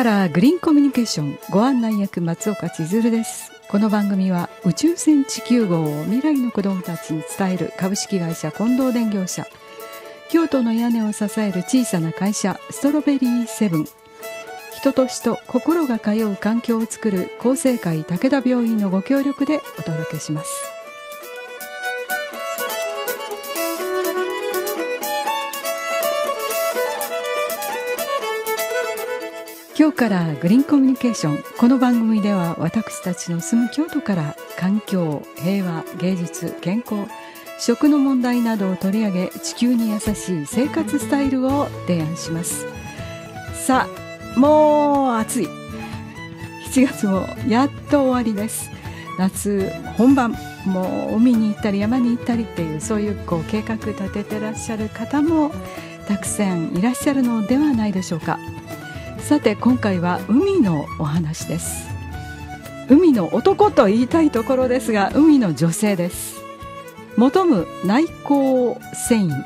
からグリーンコミュニケーションご案内役松岡千鶴ですこの番組は宇宙船地球号を未来の子どもたちに伝える株式会社近藤電業社京都の屋根を支える小さな会社ストロベリーセブン人と人心が通う環境をつくる厚生会武田病院のご協力でお届けします今日からグリーンコミュニケーションこの番組では私たちの住む京都から環境平和芸術健康食の問題などを取り上げ地球に優しい生活スタイルを提案しますさあもう暑い7月もやっと終わりです夏本番もう海に行ったり山に行ったりっていうそういうこう計画立ててらっしゃる方もたくさんいらっしゃるのではないでしょうかさて今回は海のお話です海の男と言いたいところですが海の女性です求む内向繊維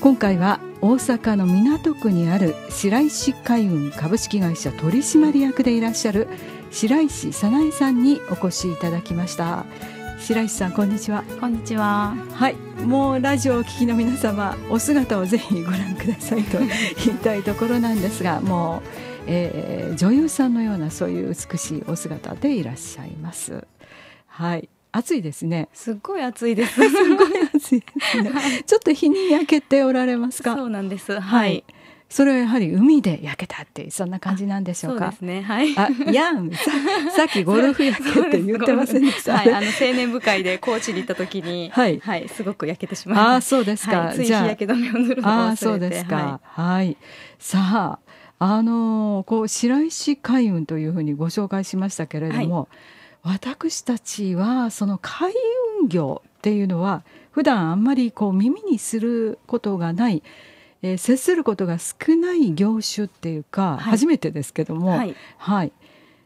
今回は大阪の港区にある白石海運株式会社取締役でいらっしゃる白石早苗さんにお越しいただきました白石さんこんにちはこんにちははいもうラジオをお聞きの皆様お姿をぜひご覧くださいと言いたいところなんですが もう、えー、女優さんのようなそういう美しいお姿でいらっしゃいますはい暑いですね。すっごい暑いです。すごい暑いですね。ちょっと日に焼けておられますか。そうなんです。はい。はいそれはやはり海で焼けたってそんな感じなんでしょうか。そうね。はい。あ、やんさ さっきゴルフ焼けって言ってませんでした。はい、あの青年部会で高知に行った時に、はい、はい、すごく焼けてしまいました。あ、そうですか。はい、つい日焼け止めを塗るのをあ、そうですか。はい、はい、さあ。あのこう白石海運というふうにご紹介しましたけれども、はい、私たちはその海運業っていうのは普段あんまりこう耳にすることがないえー、接することが少ない業種っていうか、はい、初めてですけども、はい、はい、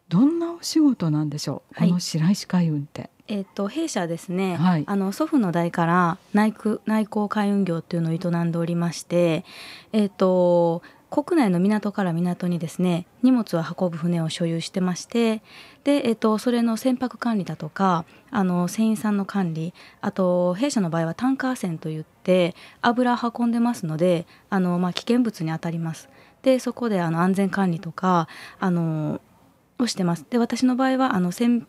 どんなお仕事なんでしょう、はい、この白石海運って。えっと、弊社ですね、はい、あの祖父の代から内区内航海運業っていうのを営んでおりまして、えっと、国内の港から港にですね荷物を運ぶ船を所有してましてで、えっと、それの船舶管理だとかあの船員さんの管理あと弊社の場合はタンカー船といっって油運んでますのであの、まあ、危険物に当たります。でそこであの安全管理とかあのをしてます。で私の場合はあの船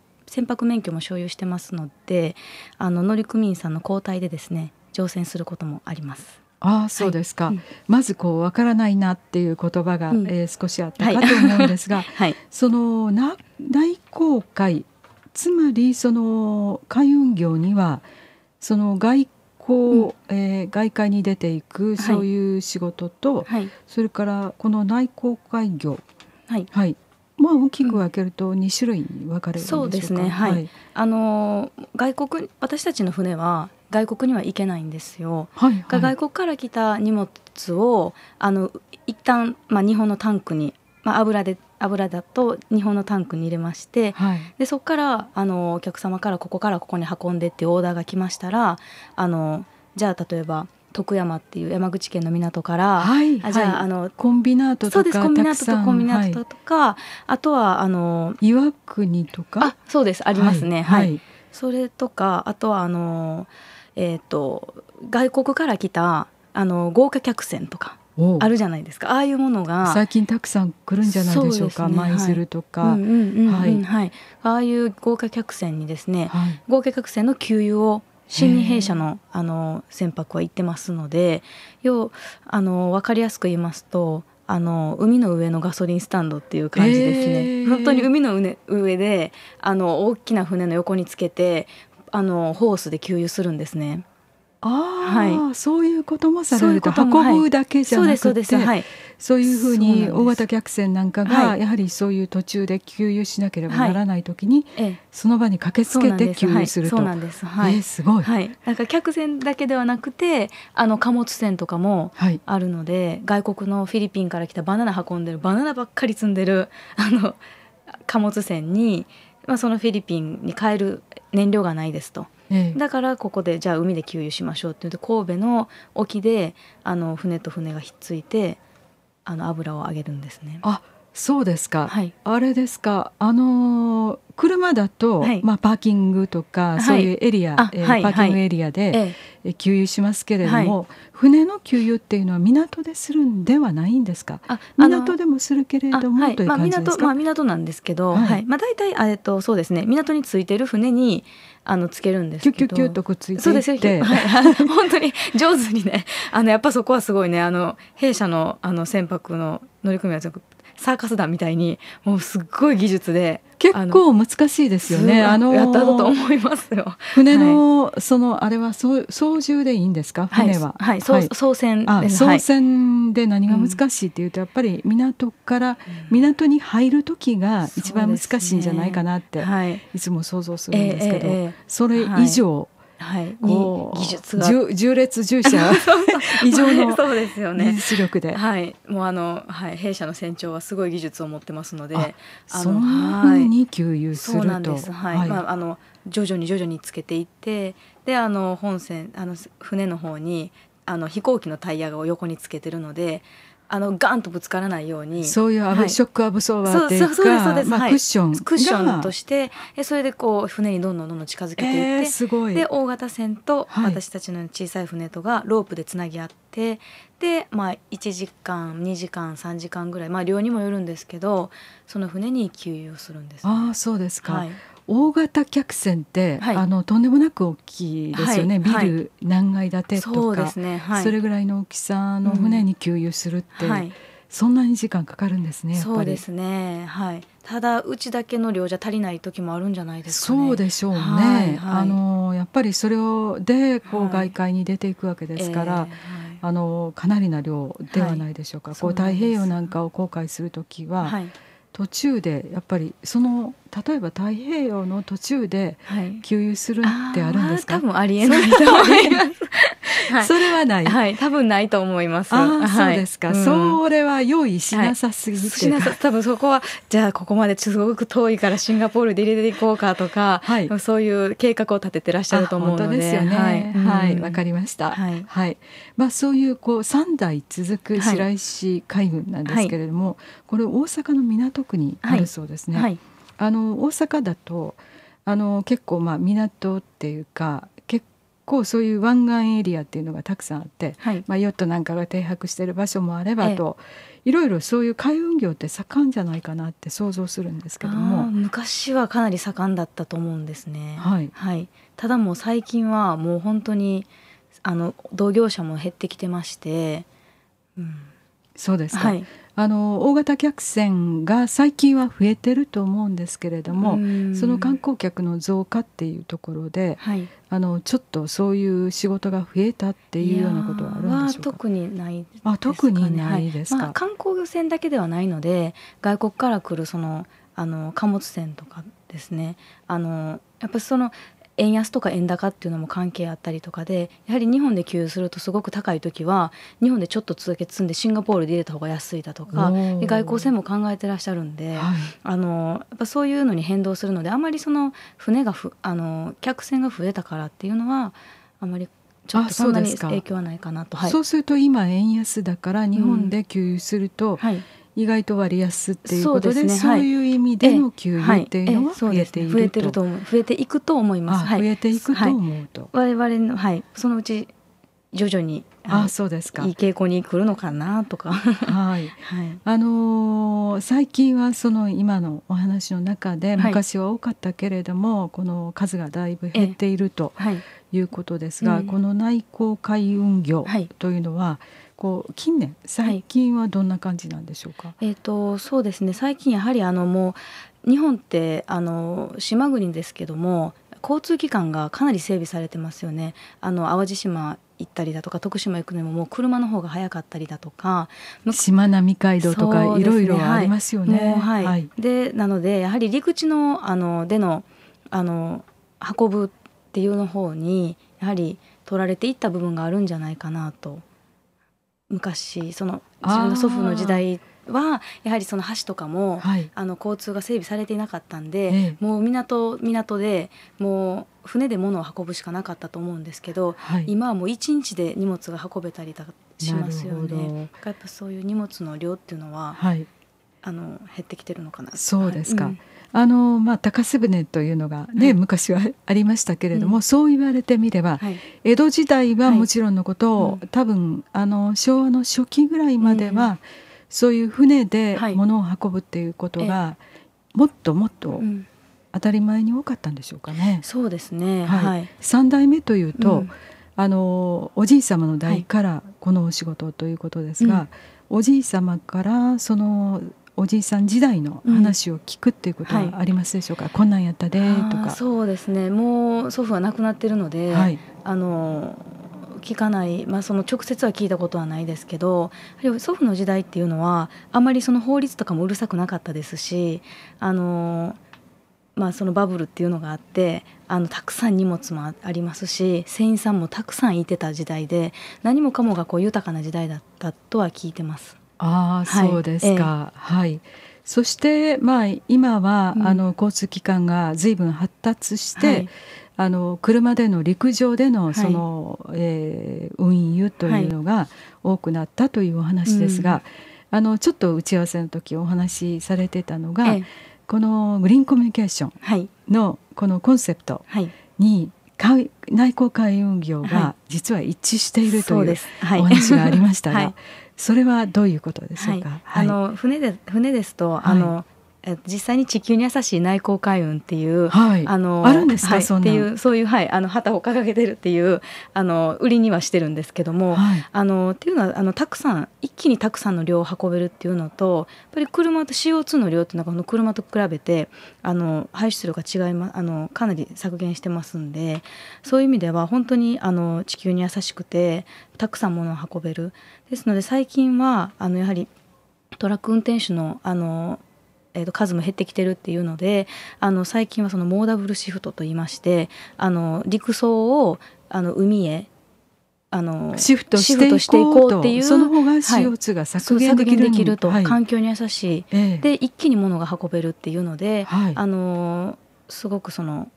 舶免許も所有してますのであの乗組員さんの交代でですね乗船することもあります。あそうですか、はいうん、まずこうわからないなっていう言葉が、うん、えー、少しあったかと思うんですが、は いはい、そのな大航海つまりその海運業にはその外こう、うん、えー、外界に出ていくそういう仕事と、はい、それからこの内航海業、はい、はい、まあ大きく分けると2種類に分かれるんでそうですね、はい、はい、あの外国私たちの船は外国には行けないんですよ。はい、はい、外国から来た荷物をあの一旦まあ日本のタンクにまあ、油で油だと日本のタンクに入れまして、はい、でそこからあのお客様からここからここに運んでっていうオーダーが来ましたらあのじゃあ例えば徳山っていう山口県の港から、はい、あじゃあはい、あのコンビナートとかそうですコンビナートとコンビナートとか、はい、あとはあの岩国とかあそうですありますねはい、それとかあとはあのえっ、ー、と外国から来たあの豪華客船とかあるじゃないですかああいうものが最近たくさん来るんじゃないでしょうか舞、ね、鶴とかああいう豪華客船にですね、はい、豪華客船の給油を新日弊社のあの船舶は行ってますので要あの分かりやすく言いますとあの海の上のガソリンスタンドっていう感じですね、本当に海の上であの大きな船の横につけてあのホースで給油するんですね。はい、そういうこともされると運ぶだけじゃなくて、はい、そういうふうに大型客船なんかがやはりそういう途中で給油しなければならない時に、はい、その場に駆けつけて給油すると、そうなんです。はい、えー、すごい。はい、なんか客船だけではなくて、あの貨物船とかもあるので、外国のフィリピンから来たバナナ運んでるバナナばっかり積んでる あの貨物船に、まあそのフィリピンに帰る燃料がないですと。だからここでじゃあ海で給油しましょうって言うと神戸の沖であの船と船がひっついてあの油をあげるんですね。あそうですか、はい、あれですかあのー、車だと、はい、まあ、パーキングとか、そういうエリア、はい、えー、パーキングエリアで、えー、給油しますけれども、船の給油っていうのは港でするんではないんですか港でもするけれどもあ、港まあ、港なんですけど、はいまあ、大体、えっと、そうですね港についてる船にあのつけるんですキュキュキュとくっついてそうですね、はい、本当に上手にねあのやっぱそこはすごいねあの弊社のあの船舶の乗組はサーカス団みたいにもうすっごい技術で結構難しいですよねあのやったと思いますよ船の、そのあれは操操縦でいいんですか船ははい、はい、操船操船で何が難しいっていうと、やっぱり港から港に入る時が一番難しいんじゃないかなって、い、つも想像するんですけど、それ以上、はに技術が重列従者以 常の そうですよ、ね、技力で、はい、もうあの、はい、弊社の船長はすごい技術を持ってますのであそんなふうに給油すると、そうなんです、はい、はい、まあ、あの徐々に徐々につけていってであの本船あの船の方にあの飛行機のタイヤを横につけてるのであのガンとぶつからないようにそういうアブ、はい、ショックアブソーバーっていうか、まあ、クッション、クッションとしてそれでこう船にどんどんどんどん近づけていって、えー、いで大型船と私たちの小さい船とがロープでつなぎ合って、はい、で、まあ、1時間2時間3時間ぐらい、まあ、量にもよるんですけどその船に給油をするんです、ね、あそうですか、はい、大型客船って、はい、あのとんでもなく大きいですよね、ビル何階建てとかそ、ね,、それぐらいの大きさの船に給油するって、うん、そんなに時間かかるんですねそうですねはいただうちだけの量じゃ足りない時もあるんじゃないですか、ね、そうでしょうね、はいはい、あのやっぱりそれをでこう外界に出ていくわけですから、はいえー、あのかなりな量ではないでしょうか、こう太平洋なんかを航海する時は、途中でやっぱりその例えば太平洋の途中で給油するってあるんですか、はい、多分ありえないと思いますそれはない、はい、多分ないと思いますあそうですか、うん、それは用意しなさすぎて、はい、多分そこはじゃあここまですごく遠いからシンガポールで入れていこうかとか、はい、そういう計画を立ててらっしゃると思うので本当ですよねはいわ、うん、かりましたはい、はい、まあ、そういうこう3代続く白石海軍なんですけれども、はい、これ大阪の港区にあるそうですね。はい、あの大阪だとあの結構まあ港っていうか結構そういう湾岸エリアっていうのがたくさんあって、はい、まあ、ヨットなんかが停泊してる場所もあればと、ええ、いろいろそういう海運業って盛んじゃないかなって想像するんですけども昔はかなり盛んだったと思うんですね。はい、はい、ただもう最近はもう本当にあの同業者も減ってきてまして、うん、そうですか、はい、あの大型客船が最近は増えてると思うんですけれどもその観光客の増加っていうところで、はい、あのちょっとそういう仕事が増えたっていうようなことはあるんでしょうか特にない、あ特にないですか、観光漁船だけではないので外国から来るそのあの貨物船とかですねあのやっぱその円安とか円高っていうのも関係あったりとかでやはり日本で給油するとすごく高い時は日本でちょっと続け積んでシンガポールで入れた方が安いだとか外交船も考えてらっしゃるんで、はい、あのやっぱそういうのに変動するのであまりその船がふあの客船が増えたからっていうのはあまりちょっとそんなに影響はないかなとそうはい、うすると今円安だから日本で給油すると、意外と割安っていうことで,、そうですね、そういう意味での給油っていうのは増えている、はいええ、と思う増えていくと思います、はい、増えていくと思うと、はい、我々のはいそのうち徐々にあそうですかいい傾向に来るのかなとかはい、はい、あのー、最近はその今のお話の中で昔は多かったけれども、この数がだいぶ減っているということですが、え、この内向海運業というのは、はいこう近年最近はどんな感じなんでしょうか、はい、えっ、ー、とそうですね最近やはりあのもう日本ってあの島国ですけども交通機関がかなり整備されてますよね。あの淡路島行ったりだとか徳島行くのももう車の方が早かったりだとか島並み海道とかいろいろありますよね。ねはい、はい、でなのでやはり陸地のあのでのあの運ぶっていうの方にやはり取られていった部分があるんじゃないかなと昔その自分の祖父の時代はやはりその橋とかも、はい、あの交通が整備されていなかったんで、ええ、もう港港でもう船で物を運ぶしかなかったと思うんですけど、はい、今はもう一日で荷物が運べたりだしますよね。やっぱそういう荷物の量っていうのは、はい、あの減ってきてるのかなそうですか、はいうんあのまあ、高瀬船というのがね、はい、昔はありましたけれども、うん、そう言われてみれば、はい、江戸時代はもちろんのこと、はい、多分あの昭和の初期ぐらいまでは、うん、そういう船で物を運ぶっていうことが、もっともっと当たり前に多かったんでしょうかね。うん、そうですね、はいは代目というと、あのおじい様の代からこのお仕事ということですが、おじい様からそのおじいさん時代の話を聞くっていうことはありますでしょうか、うんはい、こんなんやったでとかそうですねもう祖父は亡くなってるので、はい、あの聞かない、まあ、その直接は聞いたことはないですけど祖父の時代っていうのはあまりその法律とかもうるさくなかったですしあの、まあ、そのバブルっていうのがあってあのたくさん荷物もありますし船員さんもたくさんいてた時代で何もかもがこう豊かな時代だったとは聞いてます。ああ、そうですか、はい、そして、まあ、今は、うん、あの交通機関がずいぶん発達して、はい、あの車での陸上でのその、はい、えー、運輸というのが多くなったというお話ですが、はいうん、あのちょっと打ち合わせの時お話しされてたのが、このグリーンコミュニケーションのこのコンセプトに、内航海運業が実は一致しているというお話がありましたが、それはどういうことでしょうか、はい、あの船で船ですとあの、実際に地球に優しい内航海運っていう、はい、あのあるんですか、はい、っていうそういうはいあの旗を掲げてるっていうあの売りにはしてるんですけども、はい、あのっていうのはあのたくさん一気にたくさんの量を運べるっていうのとやっぱり車と CO2 の量っていうのはこの車と比べてあの排出量が違います、あのかなり削減してますんでそういう意味では本当にあの地球に優しくてたくさんものを運べるですので最近はあのやはりトラック運転手のあのえー、と数も減ってきてるっていうのであの最近はそのモーダブルシフトといいましてあの陸層をあの海へあのシフトしていこうっていうその方が CO2 が削減できる,、はい、きると、はい、環境に優しい、えで一気に物が運べるっていうので、はい、あのすごくその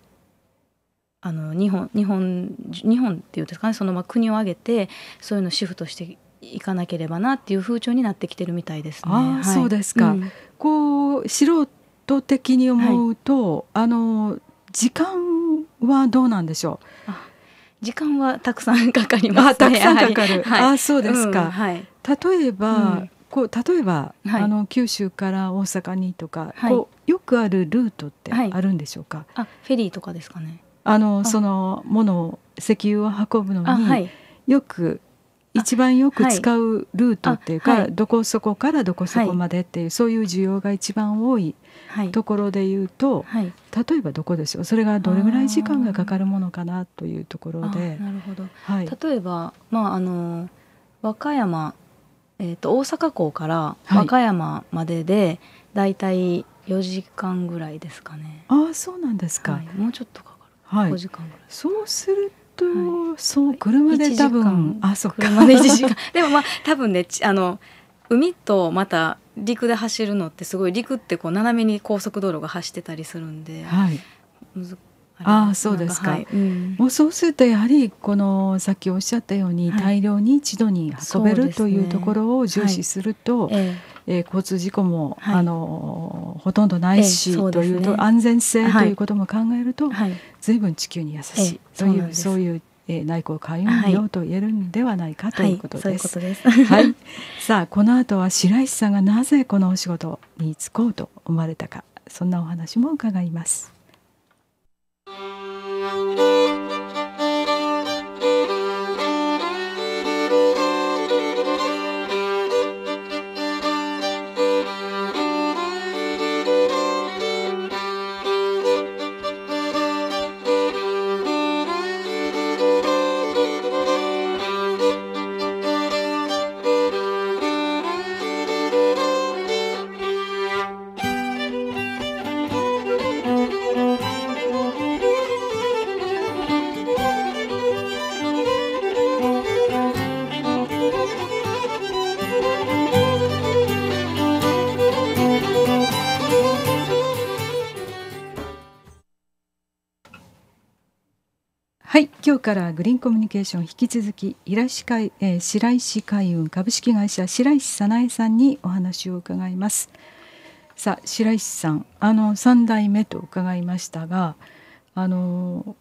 あの日本日本日本っていうんですかねそのまあ国を挙げてそういうのをシフトしていかなければなっていう風潮になってきてるみたいですね。あはい、そうですか、うん、こう素人的に思うと、はい、あの時間はどうなんでしょう時間はたくさんかかります、ね、たくさんかかる。はい、あそうですか。うんはい、例えば、うん、こう例えば、はい、あの九州から大阪にとか、こうよくあるルートってあるんでしょうか。あフェリーとかですかね。あのそのものを石油を運ぶのによく一番よく使うルートっていうか、はい、どこそこからどこそこまでっていう、はい、そういう需要が一番多いところで言うと、はい、例えばどこでしょうそれがどれぐらい時間がかかるものかなというところで。なるほど例えば、まあ、あの和歌山、えーと、大阪港から和歌山までで、大体4時間ぐらいですかね。あそうなんですか、もうちょっとかかる、はい、時間ぐらいそうする当、はい、そう車で多分あそう車で1時間 でもまあ多分ねあの海とまた陸で走るのってすごい陸ってこう斜めに高速道路が走ってたりするんで、はい、あそうですか、はいうん、もうそうするとやはりこのさっきおっしゃったように、大量に一度に運べる、はい、というところを重視すると、はい、えー、交通事故も、あのほとんどないし、えーね、というと安全性ということも考えると、はい、随分地球に優しいという、えー、そういうえー、内向開運う、と言えるんではないかということです。はい、さあこの後は白石さんがなぜこのお仕事に就こうと思われたかそんなお話も伺います。Música 今日からグリーンコミュニケーション引き続き白石海、えー、白石海運株式会社白石早苗さんにお話を伺います。さあ白石さんあの三代目と伺いましたがあの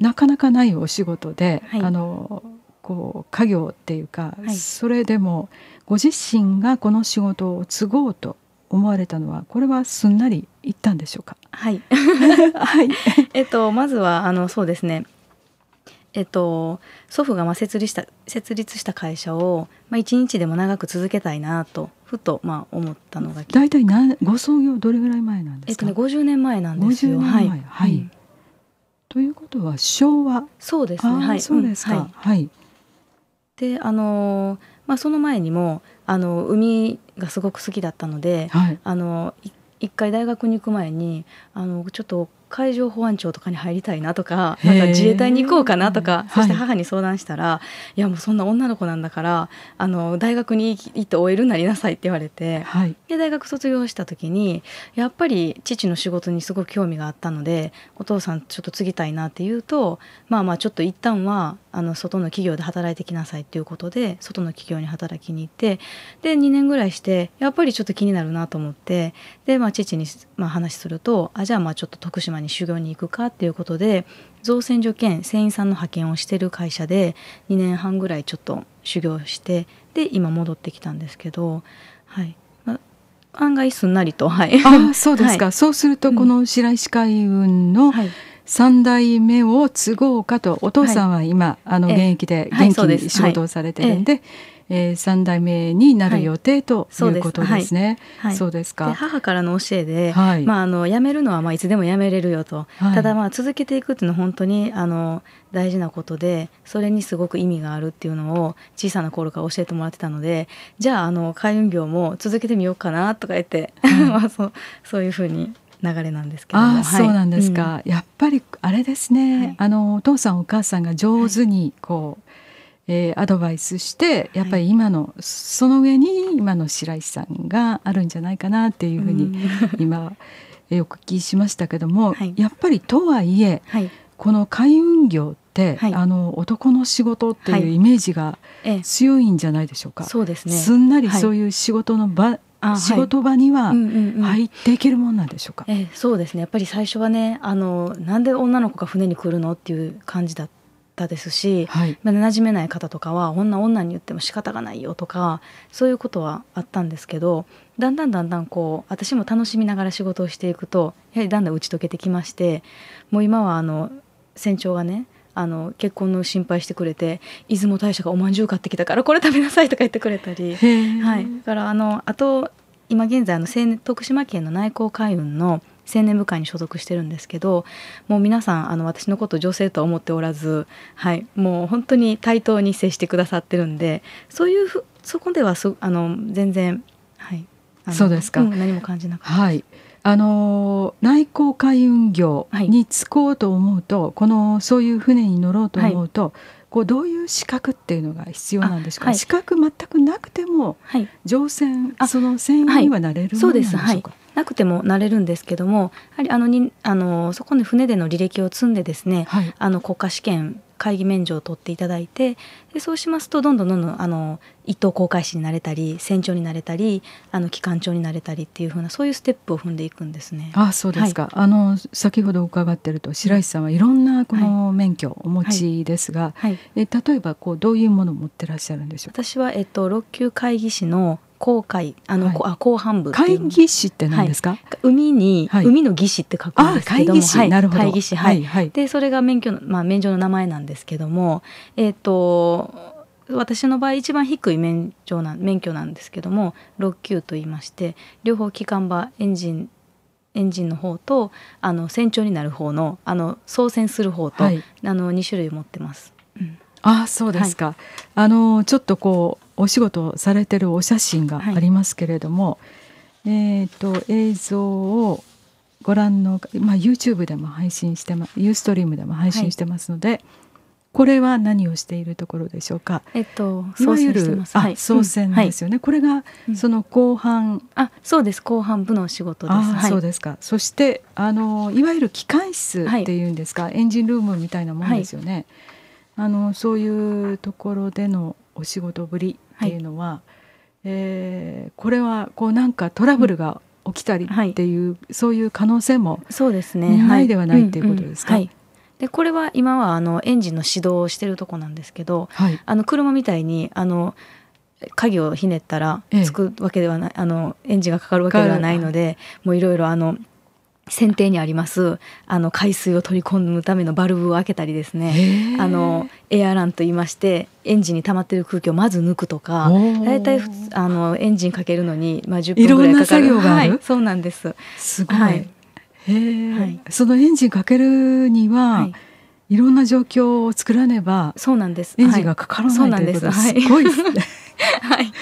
なかなかないお仕事で、はい、あのこう家業っていうか、はい、それでもご自身がこの仕事を継ごうと思われたのはこれはすんなりいったんでしょうか。はい、はい、えっとまずはあのそうですねえっと、祖父がまあ設立した設立した会社を、まあ、1日でも長く続けたいなとふとまあ思ったのが大体なご創業どれぐらい前なんですか、えっとね、50年前なんですよ。はい、はいうん、ということは昭和そうですねはいそうですか、うん、はい、であのー、まあ、その前にもあの海がすごく好きだったので、はい、あの一回大学に行く前にあのちょっと海上保安庁とかに入りたいなとかなんか自衛隊に行こうかなとかそして母に相談したら、はい、いやもうそんな女の子なんだからあの大学に行って OL になりなさいって言われて、はい、で大学卒業した時にやっぱり父の仕事にすごく興味があったのでお父さんちょっと継ぎたいなって言うとまあまあちょっと一旦はあの外の企業で働いてきなさいっていうことで外の企業に働きに行ってで2年ぐらいしてやっぱりちょっと気になるなと思ってで、まあ、父に、まあ、話するとあじゃあまあちょっと徳島にに修行に行くかっていうことで造船所兼船員さんの派遣をしてる会社で2年半ぐらいちょっと修行してで今戻ってきたんですけど、はいま案外すんなりと、はい、あそうですか、はい、そうするとこの白石海運の、3代目を継ごうかとお父さんは今、はい、あの現役で元気に仕事をされてるんで、えー、三代目になる予定ということですね。そうですか。母からの教えで、はい、まああの辞めるのはまあいつでも辞めれるよと、はい、ただまあ続けていくっていうのは本当にあの大事なことで、それにすごく意味があるっていうのを小さな頃から教えてもらってたので、じゃああの開運業も続けてみようかなとか言って、まあそうそういうふうに流れなんですけどあ、そうなんですか、やっぱりあれですね、あのお父さんお母さんが上手にこう、えー、アドバイスしてやっぱり今の、はい、その上に今の白石さんがあるんじゃないかなっていうふうに今よく聞きしましたけども、はい、やっぱりとはいえ、はい、この海運業って、あの男の仕事っていうイメージが強いんじゃないでしょうか。ええ、そうですねすんなりそういう仕事の場、仕事場には入っていけるもんなんでしょうか、ええ、そうですねやっぱり最初はねあのなんで女の子が船に来るのっていう感じだっったですし、はい、馴染めない方とかは女女に言っても仕方がないよとかそういうことはあったんですけどだんだんだんだんこう私も楽しみながら仕事をしていくとやはりだんだん打ち解けてきましてもう今はあの船長がねあの結婚の心配してくれて出雲大社がおまんじゅう買ってきたからこれ食べなさいとか言ってくれたり、はい、だからあのあと今現在の徳島県の内向海運の青年部会に所属してるんですけどもう皆さんあの私のこと女性とは思っておらず、はい、もう本当に対等に接してくださってるんでそういうふそこではそあの全然、はい、そうですか、うん、何も感じなかったです。はいあの内航海運業に就こうと思うと、はい、このそういう船に乗ろうと思うと、はい、こうどういう資格っていうのが必要なんですか、はい、資格全くなくても、乗船その船員にはなれるものなんでしょうか、なくてもなれるんですけどもやはりあのにあのそこに船での履歴を積んでですね、はい、あの国家試験会議免除を取っていただいてでそうしますとどんどんどんどんあの一等航海士になれたり船長になれたりあの機関長になれたりっていうふうなそういうステップを踏んでいくんですね。あそうですか、はい、あの先ほど伺ってると白石さんはいろんなこの免許をお持ちですが、はいはい、え例えばこうどういうものを持ってらっしゃるんでしょう私は、えっと、6級会議士の航海あの、はい、あ後半部会議士って何ですか、はい、海に、はい、海の技師って書くんですけども会議なるほど会議士はい、はい、でそれが免許の、まあ、免状の名前なんですけどもえっ、ー、と私の場合一番低い免状な免許なんですけども六級と言いまして両方機関場エンジンエンジンの方とあの船長になる方のあの操船する方と、はい、あの二種類持ってます。うん、あそうですか、はい、あのちょっとこうお仕事をされてるお写真がありますけれども、はい、えーと、映像をご覧の、まあ、YouTube でも配信してます Ustream でも配信してますので、はい、これは何をしているところでしょうか。えっと、いわゆるあ、総選ですよね。うんはい、これがその後半、うん、あ、そうです。後半部のお仕事です。あ、そうですか。そしてあのいわゆる機械室っていうんですか、エンジンルームみたいなもんですよね。あのそういうところでのお仕事ぶりっていうのは、はい、えー、これはこうなんかトラブルが起きたりっていう、うんはい、そういう可能性もそうですねないではないっていうことですか。はい、うんうんはい、でこれは今はあのエンジンの始動をしてるとこなんですけど、はい、あの車みたいにあの鍵をひねったらつくわけではない、ええ、あのエンジンがかかるわけではないのでもういろいろあの船底にありますあの海水を取り込むためのバルブを開けたりですねあのエアランと言いましてエンジンに溜まってる空気をまず抜くとか大体あのエンジンかけるのに、まあ、10分ぐらいかかるはい、そうなんですすごい、はい、へはい、そのエンジンかけるには、はいいろんな状況を作らねばそうなんですエンジンがかからない、ということです、はい、すごいですね。はい、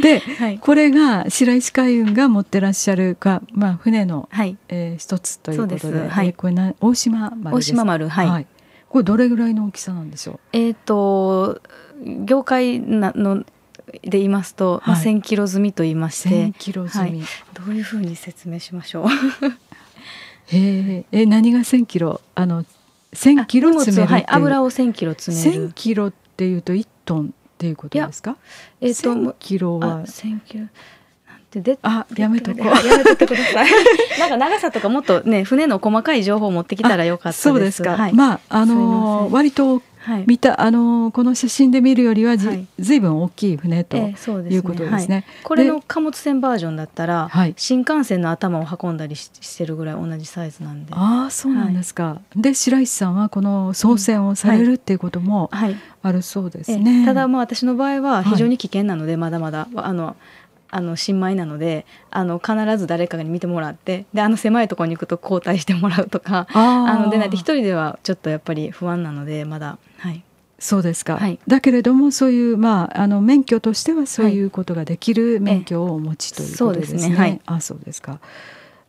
で、はい、これが白石海運が持ってらっしゃるか、まあ、船の、はいえー、一つということでで、はい、これな大島丸大島丸、はい、はい、これどれぐらいの大きさなんでしょうえっ、と業界なので言いますと、まあ、1,000キロ済みと言いまして1キロ済み、どういうふうに説明しましょう えー、え何が1,000キロあの1キロ詰める、油を1キロ詰めるキロっていうと1トンっていうことですか？えっ、とキロは千キロ。であやめとこう やめとってください なんか長さとかもっとね船の細かい情報を持ってきたらよかったそうですか、はい、まああの割とはい、見たあのこの写真で見るよりはず、はい、ずいぶん大きい船ということですね。すねはい、これの貨物船バージョンだったら、新幹線の頭を運んだりしてるぐらい同じサイズなんで。ああそうなんですか。で白石さんはこの操船をされるっていうこともあるそうですね。うんただまあ私の場合は非常に危険なので、まだまだあのあの新米なのであの必ず誰かに見てもらってであの狭いところに行くと交代してもらうとかあのでないと一人ではちょっとやっぱり不安なのでまだはい。そうですか、はい、だけれどもそういう、まあ、あの免許としてはそういうことができる免許をお持ちということですね。はい、そうですね、はい、あそうですか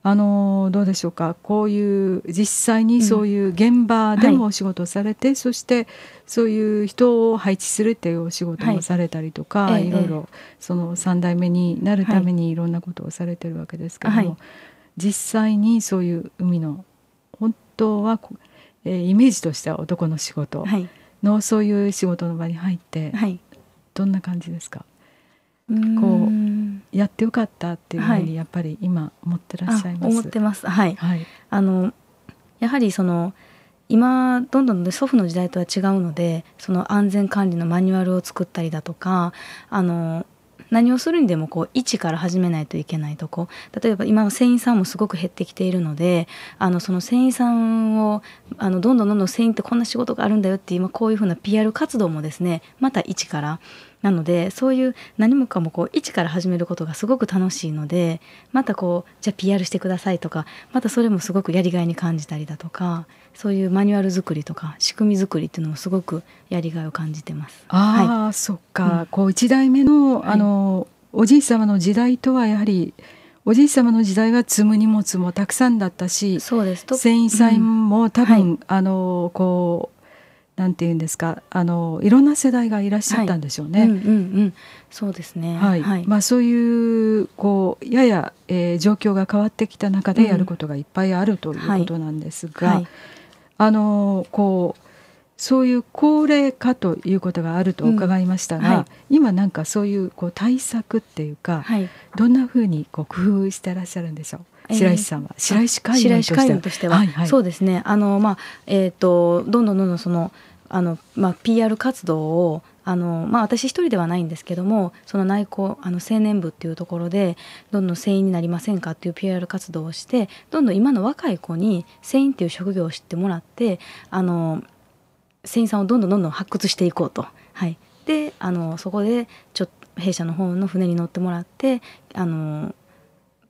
あのどうでしょうかこういう実際にそういう現場でもお仕事をされて、うんはい、そしてそういう人を配置するっていうお仕事もされたりとか、はい、いろいろその3代目になるためにいろんなことをされてるわけですけども、はい、実際にそういう海の本当は、えー、イメージとしては男の仕事の、そういう仕事の場に入って、どんな感じですかこうやってよかったっていうふうにやっぱり今思ってらっしゃいます、はい、思ってますはい、はい、あのやはりその今どんどん祖父の時代とは違うのでその安全管理のマニュアルを作ったりだとかあの何をするにでもこう一から始めないといけないとこ例えば今は船員さんもすごく減ってきているのであのその船員さんをあのどんどんどんどん船員ってこんな仕事があるんだよって今こういうふうな PR 活動もですねまた一からなのでそういう何もかもこう一から始めることがすごく楽しいのでまたこうじゃあ PR してくださいとかまたそれもすごくやりがいに感じたりだとかそういうマニュアル作りとか仕組み作りっていうのもすごくやりがいを感じてます。あ、はい、そっか、うん、こう一代目のあの、はい、おじい様の時代とはやはりおじい様の時代は積む荷物もたくさんだったしそうです繊維さんも多分、うんはい、あのこうなんていうんですかあのいろんな世代がいらっしゃったんでしょうね。はいうんうんうん、そうですね、はい、はい、まあ、そういうこうやや、えー、状況が変わってきた中でやることがいっぱいあるということなんですが、うんはい、あのこうそういう高齢化ということがあると伺いましたが、うんはい、今なんかそういうこう対策っていうか、はい、どんなふうにこう工夫してらっしゃるんでしょう白石さんは、えー、白石会員としては、はいはい、そうですねあの、まあえーと、とどんどんどんどんそのあの、まあ、PR 活動をあのまあ、私一人ではないんですけどもその内向あの青年部っていうところでどんどん船員になりませんかっていう PR 活動をしてどんどん今の若い子に船員っていう職業を知ってもらってあの船員さんをどんどんどんどん発掘していこうと。はい、であのそこでちょっと弊社の方の船に乗ってもらってあの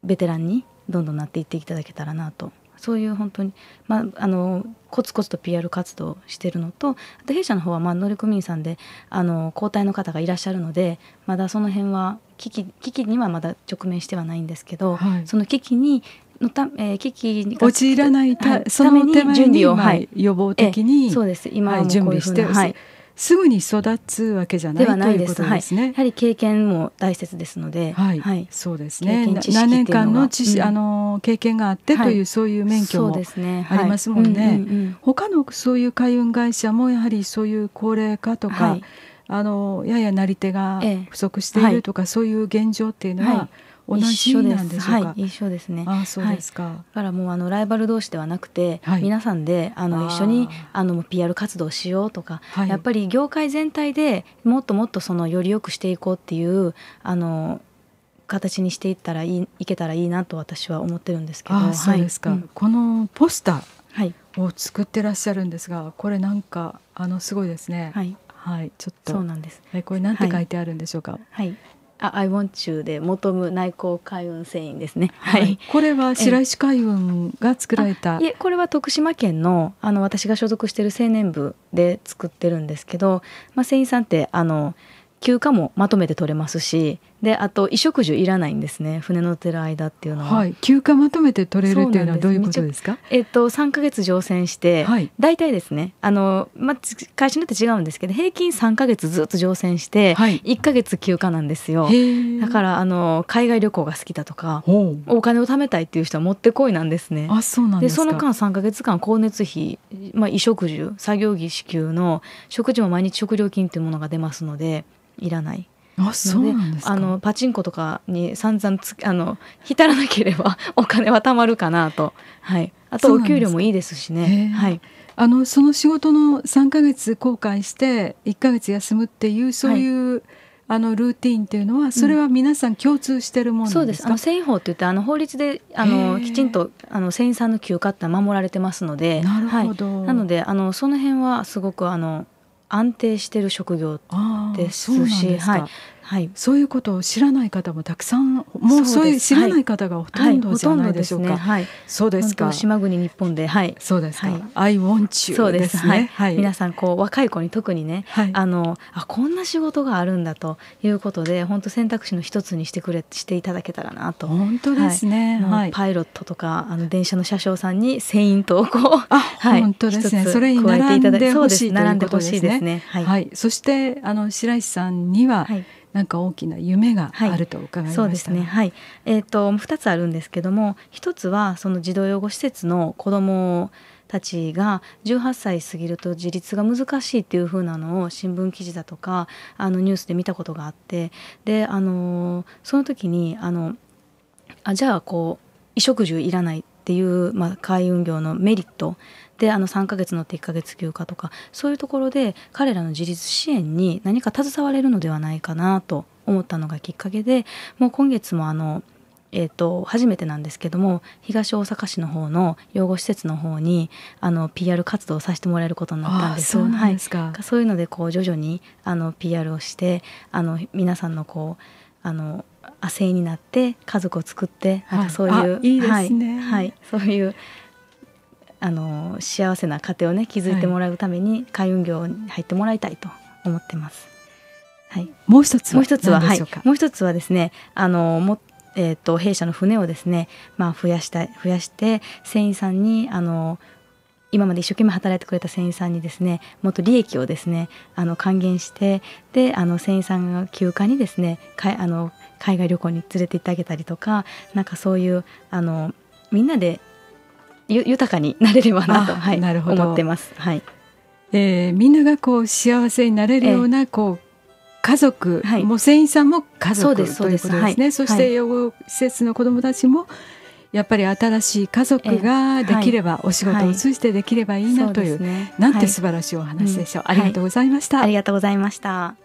ベテランにどんどんなっていっていただけたらなとそういう本当に、まあ、あのコツコツと PR 活動してるのとあと弊社の方はまあ乗組員さんであの交代の方がいらっしゃるのでまだその辺は危機危機にはまだ直面してはないんですけど、はい、その危機にのた、えー、危機に陥らないたはい、そのために準備を、はい、予防的に、ええ、そうです今は準備して、はい、すぐに育つわけじゃないということですね、はい、やはり経験も大切ですので、はい、はい、そうですね。何年間の知識、うん、あの経験があってという、そういう免許もありますもんね。他のそういう海運会社もやはりそういう高齢化とか、あのややなり手が不足しているとか、そういう現状っていうのは。同じなんでしょうか。一緒です,、ね。あそうですか、だからもうあのライバル同士ではなくて、皆さんであの一緒にあの PR 活動しようとか、やっぱり業界全体でもっともっとそのより良くしていこうっていうあの形にしていったらいいいけたらいいなと私は思ってるんですけど。そうですか。このポスターを作ってらっしゃるんですが、これなんかあのすごいですね。はい。はい、ちょっと。そうなんです。え、これなんて書いてあるんでしょうか。はい、あ、アイボン t y o で求む内向海運船員ですね。はい。これは白石海運が作られた。いえ、これは徳島県のあの私が所属している青年部で作ってるんですけど、まあ船員さんってあの休暇もまとめて取れますし、であと衣食住いらないんですね船乗ってる間っていうのは、はい、休暇まとめて取れるっていうのはどういうことですかえっ、と3か月乗船して、はい、大体ですねあの、まあ、会社によって違うんですけど平均3か月ずっと乗船して、は1か月休暇なんですよだからあの海外旅行が好きだとかお金を貯めたいっていう人はもってこいなんですねあそうなんでその間3か月間光熱費、まあ、衣食住作業着支給の食事も毎日食料金というものが出ますのでいらないあそうなんですあのパチンコとかに散々つあの浸らなければ お金は貯まるかなと、はい、あとお給料もいいですしね。はい、あのその仕事の3か月後悔して1か月休むっていうそういう、はい、あのルーティンっていうのはそれは皆さん共通してるもの、うん、そうですあの繊維法っていってあの法律であのきちんとあの繊維さんの休暇って守られてますのでなるほど、はい、なのであのその辺はすごくあの安定してる職業ああですしはいはい、そういうことを知らない方もたくさんもうそういう知らない方がほとんどじゃないでしょうか、はい、はいそうですか島国日本ではいそうですか、はい、I want you そうですね、はいはい、皆さんこう若い子に特にね、はい、あのあこんな仕事があるんだということで本当選択肢の一つにしてくれしていただけたらなと本当ですね、はい、パイロットとかあの電車の車掌さんに船員とこうあ、はい、本当ですねそれに並んでほしい並んでほしですねはい、そしてあの知白石さんには、なんか大きな夢があると伺いました、はい、そうですね。はい、えっ、ー、と二つあるんですけども、一つはその児童養護施設の子供たちが18歳過ぎると自立が難しいっていう風なのを新聞記事だとかあのニュースで見たことがあってであのその時にあのあじゃあこう衣食住いらないっていう、まあ、海運業のメリットであの3ヶ月のって1ヶ月休暇とかそういうところで彼らの自立支援に何か携われるのではないかなと思ったのがきっかけでもう今月もあの、えーと、初めてなんですけども東大阪市の方の養護施設の方にあの PR 活動をさせてもらえることになったんですそうはい、そういうのでこう徐々にあの PR をしてあの皆さんのこうあの亜生になって家族を作ってなんかそういう、いいですね、はい、はい、そういうあの幸せな家庭をね築いてもらうために、海運業に入ってもらいたいと思ってます。はい、もう一つはもう一つは、はい、もう一つはですねあのもえーと、と弊社の船をですね、まあ、増やした増やして船員さんにあの今まで一生懸命働いてくれた船員さんにですねもっと利益をですねあの還元してであの船員さんが休暇にですねかあの海外旅行に連れて行ってあげたりとかなんかそういうあのみんなでゆ豊かになれればなと、はい、なるほど思ってます。はいえー、みんながこう幸せになれるような、えー、こう家族、はい、もう船員さんも家族ということですね、はい、そして養護施設の子どもたちもやっぱり新しい家族ができれば、お仕事を通じてできればいいなという,、なんて素晴らしいお話でしょう、ありがとうございました、ありがとうございました。